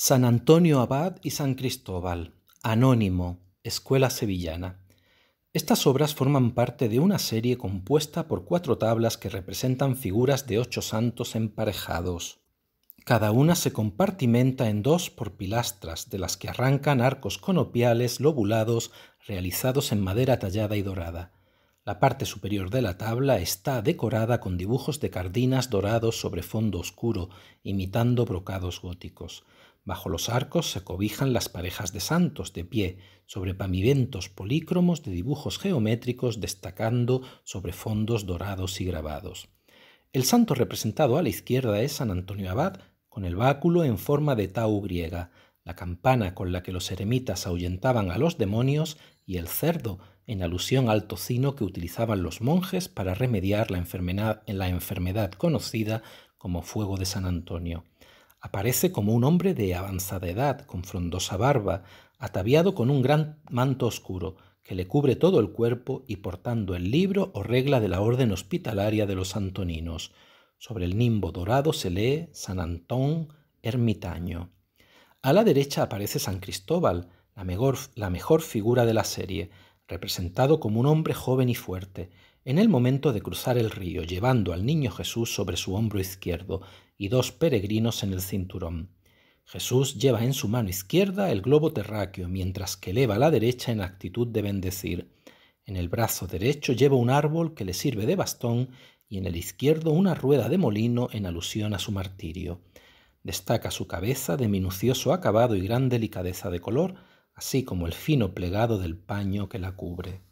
San Antonio Abad y San Cristóbal, Anónimo, Escuela Sevillana. Estas obras forman parte de una serie compuesta por cuatro tablas que representan figuras de ocho santos emparejados. Cada una se compartimenta en dos por pilastras, de las que arrancan arcos conopiales lobulados realizados en madera tallada y dorada. La parte superior de la tabla está decorada con dibujos de cardinas dorados sobre fondo oscuro, imitando brocados góticos. Bajo los arcos se cobijan las parejas de santos de pie, sobre pavimentos polícromos de dibujos geométricos destacando sobre fondos dorados y grabados. El santo representado a la izquierda es San Antonio Abad, con el báculo en forma de tau griega, la campana con la que los eremitas ahuyentaban a los demonios y el cerdo en alusión al tocino que utilizaban los monjes para remediar la enfermedad, la enfermedad conocida como fuego de San Antonio. Aparece como un hombre de avanzada edad, con frondosa barba, ataviado con un gran manto oscuro, que le cubre todo el cuerpo y portando el libro o regla de la orden hospitalaria de los antoninos. Sobre el nimbo dorado se lee San Antón Ermitaño. A la derecha aparece San Cristóbal, la mejor figura de la serie, representado como un hombre joven y fuerte, en el momento de cruzar el río, llevando al niño Jesús sobre su hombro izquierdo y dos peregrinos en el cinturón. Jesús lleva en su mano izquierda el globo terráqueo, mientras que eleva la derecha en actitud de bendecir. En el brazo derecho lleva un árbol que le sirve de bastón y en el izquierdo una rueda de molino en alusión a su martirio. Destaca su cabeza de minucioso acabado y gran delicadeza de color, así como el fino plegado del paño que la cubre.